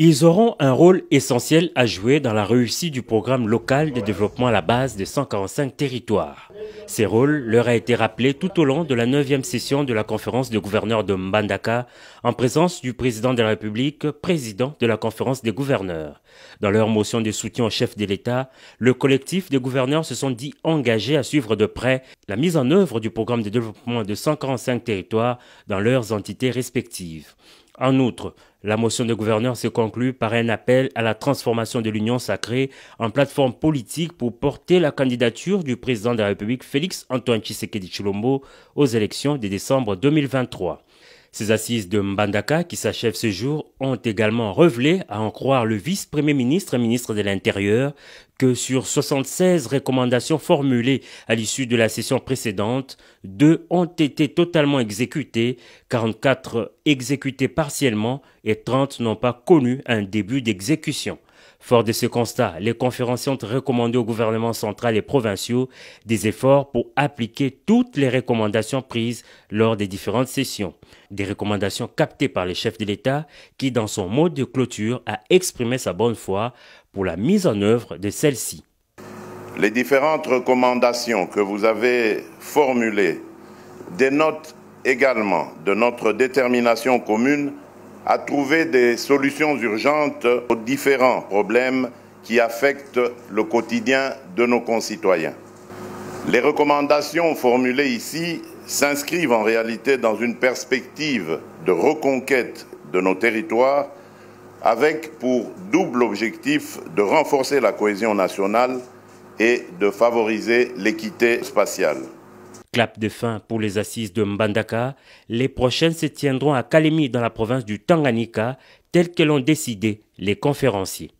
Ils auront un rôle essentiel à jouer dans la réussite du programme local de développement à la base de 145 territoires. Ces rôles leur a été rappelé tout au long de la 9e session de la conférence des gouverneurs de Mbandaka en présence du président de la République, président de la conférence des gouverneurs. Dans leur motion de soutien au chef de l'État, le collectif des gouverneurs se sont dit engagés à suivre de près la mise en œuvre du programme de développement de 145 territoires dans leurs entités respectives. En outre, la motion de gouverneur se conclut par un appel à la transformation de l'Union sacrée en plateforme politique pour porter la candidature du président de la République Félix Antoine Tshisekedi Chilombo aux élections de décembre 2023. Ces assises de Mbandaka, qui s'achèvent ce jour, ont également revelé, à en croire le vice-premier ministre et ministre de l'Intérieur, que sur 76 recommandations formulées à l'issue de la session précédente, deux ont été totalement exécutées, 44 exécutées partiellement et 30 n'ont pas connu un début d'exécution. Fort de ce constat, les conférenciers ont recommandé au gouvernement central et provinciaux des efforts pour appliquer toutes les recommandations prises lors des différentes sessions. Des recommandations captées par le chef de l'État qui, dans son mot de clôture, a exprimé sa bonne foi pour la mise en œuvre de celles-ci. Les différentes recommandations que vous avez formulées dénotent également de notre détermination commune à trouver des solutions urgentes aux différents problèmes qui affectent le quotidien de nos concitoyens. Les recommandations formulées ici s'inscrivent en réalité dans une perspective de reconquête de nos territoires avec pour double objectif de renforcer la cohésion nationale et de favoriser l'équité spatiale. Clap de fin pour les assises de Mbandaka, les prochaines se tiendront à Kalemi dans la province du Tanganyika, telles que l'ont décidé les conférenciers.